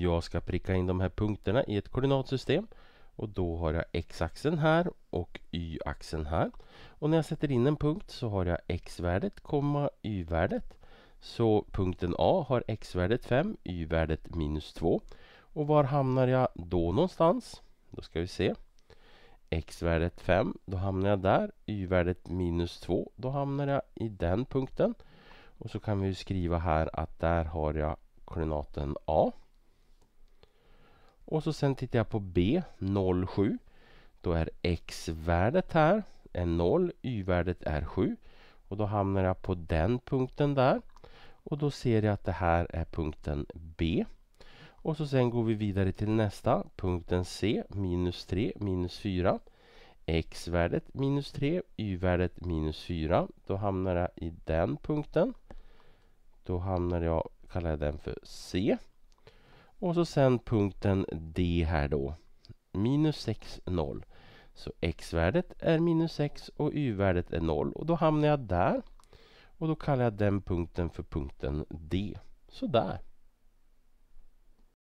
Jag ska pricka in de här punkterna i ett koordinatsystem och då har jag x-axeln här och y-axeln här. Och när jag sätter in en punkt så har jag x-värdet, y-värdet. Så punkten A har x-värdet 5, y-värdet minus 2. Och var hamnar jag då någonstans? Då ska vi se. x-värdet 5, då hamnar jag där. y-värdet minus 2, då hamnar jag i den punkten. Och så kan vi skriva här att där har jag koordinaten A. Och så sen tittar jag på B 07 Då är X-värdet här en 0, Y-värdet är 7 och då hamnar jag på den punkten där och då ser jag att det här är punkten B och så sen går vi vidare till nästa punkten C minus 3 minus 4 X-värdet minus 3 Y-värdet minus 4 då hamnar jag i den punkten då hamnar jag, kallar jag den för C och så sen punkten D här då. Minus 6, 0. Så x-värdet är minus 6 och y-värdet är 0. Och då hamnar jag där. Och då kallar jag den punkten för punkten D. Sådär.